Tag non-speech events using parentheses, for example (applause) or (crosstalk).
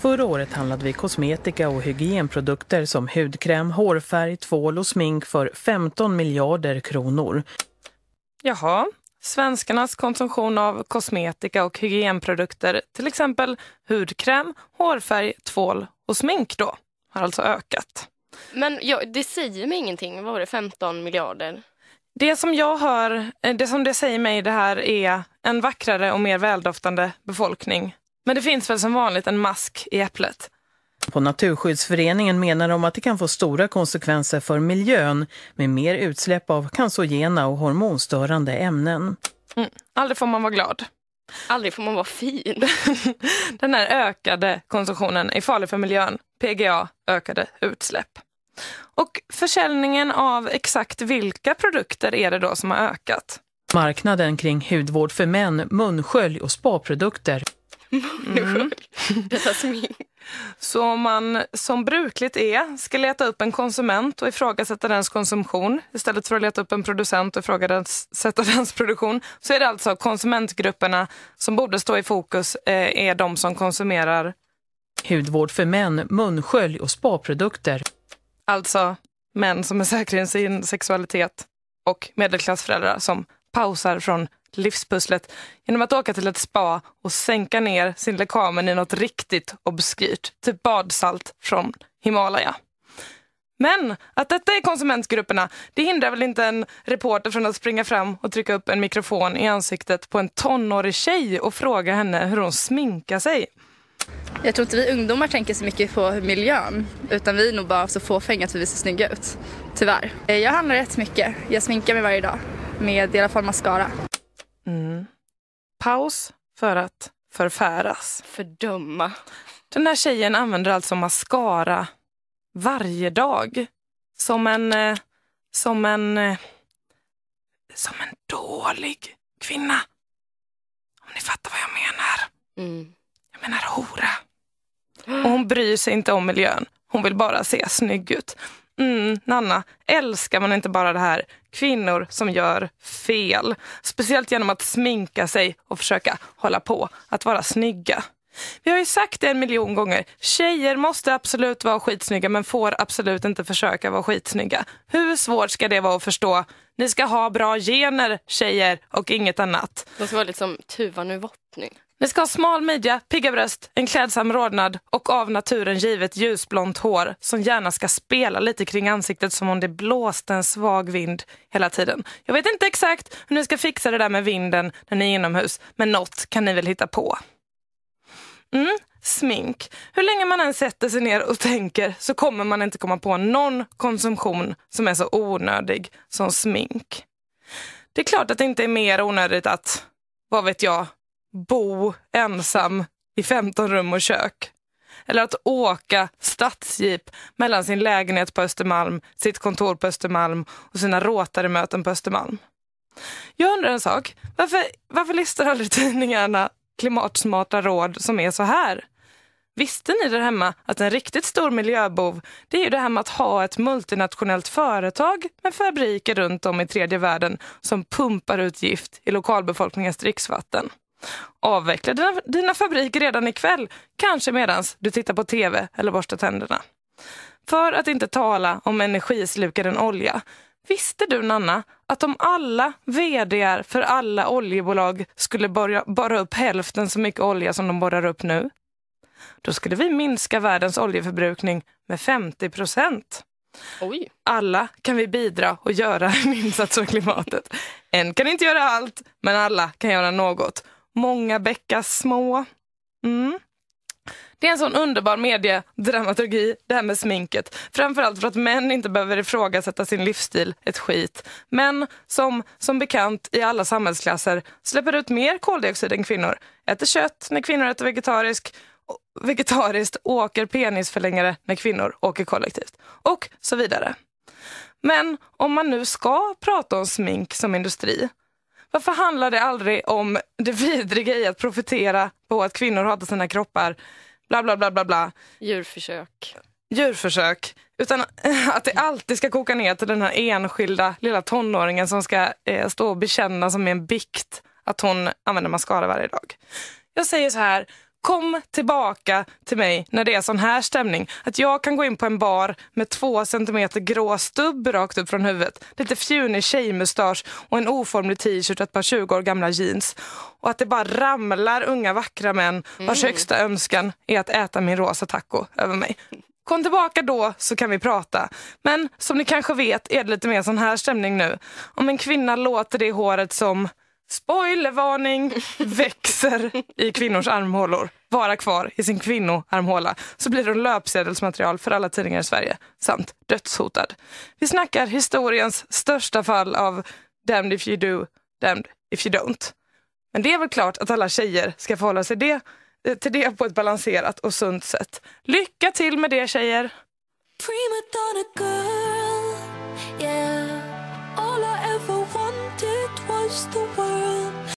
Förra året handlade vi kosmetika och hygienprodukter som hudkräm, hårfärg, tvål och smink för 15 miljarder kronor. Jaha, svenskarnas konsumtion av kosmetika och hygienprodukter, till exempel hudkräm, hårfärg, tvål och smink då, har alltså ökat. Men ja, det säger mig ingenting. Vad var det, 15 miljarder? Det som jag hör, eh, det som det säger mig det här är en vackrare och mer väldoftande befolkning men det finns väl som vanligt en mask i äpplet. På Naturskyddsföreningen menar de att det kan få stora konsekvenser för miljön med mer utsläpp av cancerogena och hormonstörande ämnen. Mm. Aldrig får man vara glad. Aldrig får man vara fin. (laughs) Den här ökade konsumtionen är farlig för miljön. PGA, ökade utsläpp. Och försäljningen av exakt vilka produkter är det då som har ökat? Marknaden kring hudvård för män, munskölj och spaprodukter Mm. (laughs) Så om man som brukligt är ska leta upp en konsument och ifrågasätta dens konsumtion istället för att leta upp en producent och ifrågasätta (laughs) dens produktion så är det alltså konsumentgrupperna som borde stå i fokus eh, är de som konsumerar hudvård för män, munskölj och spaprodukter. Alltså män som är säkra i sin sexualitet och medelklassföräldrar som pausar från livspusslet genom att åka till ett spa och sänka ner sin lekamen i något riktigt obskyrt, typ badsalt från Himalaya. Men att detta är konsumentgrupperna, det hindrar väl inte en reporter från att springa fram och trycka upp en mikrofon i ansiktet på en tonårig tjej och fråga henne hur hon sminkar sig. Jag tror inte vi ungdomar tänker så mycket på miljön utan vi är nog bara så fåfänga att vi vill se snygga ut. Tyvärr. Eh, Jag handlar rätt mycket. Jag sminkar mig varje dag med i alla fall mascara. Mm. Paus för att förfäras. Fördöma. Den här tjejen använder alltså mascara varje dag. Som en, eh, som en, eh, som en dålig kvinna. Om ni fattar vad jag menar. Mm. Jag menar hora. Och hon bryr sig inte om miljön. Hon vill bara se snygg ut. Mm, Nanna, älskar man inte bara det här? Kvinnor som gör fel. Speciellt genom att sminka sig och försöka hålla på att vara snygga. Vi har ju sagt det en miljon gånger. Tjejer måste absolut vara skitsnygga men får absolut inte försöka vara skitsnygga. Hur svårt ska det vara att förstå? Ni ska ha bra gener tjejer och inget annat. Det måste vara lite som tuva nu voppning. Ni ska ha smal midja, pigga bröst, en klädsam rodnad och av naturen givet ljusblont hår som gärna ska spela lite kring ansiktet som om det blåste en svag vind hela tiden. Jag vet inte exakt hur ni ska fixa det där med vinden när ni är inomhus, men något kan ni väl hitta på. Mm, smink. Hur länge man än sätter sig ner och (laughs) tänker så kommer man inte komma på någon konsumtion som är så onödig som smink. Det är klart att det inte är mer onödigt att, vad vet jag, bo ensam i 15 rum och kök. Eller att åka stadsjeep mellan sin lägenhet på Östermalm, sitt kontor på Östermalm och sina Rotary-möten på Östermalm. Jag undrar en sak. Varför, varför listar aldrig tidningarna klimatsmarta råd som är så här? Visste ni där hemma att en riktigt stor miljöbov det är ju det här med att ha ett multinationellt företag med fabriker runt om i tredje världen som pumpar ut gift i lokalbefolkningens dricksvatten? Avveckla dina, dina fabriker redan ikväll, kanske medan du tittar på TV eller borstar tänderna. För att inte tala om energislukaren olja. Visste du, Nanna, att om alla vd för alla oljebolag skulle borra, borra upp hälften så mycket olja som de borrar upp nu? Då skulle vi minska världens oljeförbrukning med 50 procent. Oj. Alla kan vi bidra och göra en insats för klimatet. En kan inte göra allt, men alla kan göra något många bäckar små. Mm. Det är en sån underbar mediedramaturgi, det här med sminket. Framförallt för att män inte behöver ifrågasätta sin livsstil ett skit. Män som, som bekant, i alla samhällsklasser släpper ut mer koldioxid än kvinnor. Äter kött när kvinnor äter vegetarisk, vegetariskt, åker penisförlängare när kvinnor åker kollektivt. Och så vidare. Men om man nu ska prata om smink som industri varför handlar det aldrig om det vidriga i att profitera på att kvinnor hatar sina kroppar? Bla, bla, bla, bla, bla. Djurförsök. Djurförsök. Utan eh, att det alltid ska koka ner till den här enskilda lilla tonåringen som ska eh, stå och bekänna som en bikt att hon använder mascara varje dag. Jag säger så här, kom tillbaka till mig när det är sån här stämning. Att jag kan gå in på en bar med två centimeter grå stubb rakt upp från huvudet, lite fjunig tjejmustasch och en oformlig t-shirt och ett par 20 år gamla jeans. Och att det bara ramlar unga vackra män vars mm. högsta önskan är att äta min rosa taco över mig. Kom tillbaka då så kan vi prata. Men som ni kanske vet är det lite mer sån här stämning nu. Om en kvinna låter det i håret som spoilervarning, (laughs) växer i kvinnors armhålor, vara kvar i sin kvinnoarmhåla, så blir hon löpsedelsmaterial för alla tidningar i Sverige samt dödshotad. Vi snackar historiens största fall av damned if you do, damned if you don't. Men det är väl klart att alla tjejer ska förhålla sig det, eh, till det på ett balanserat och sunt sätt. Lycka till med det tjejer!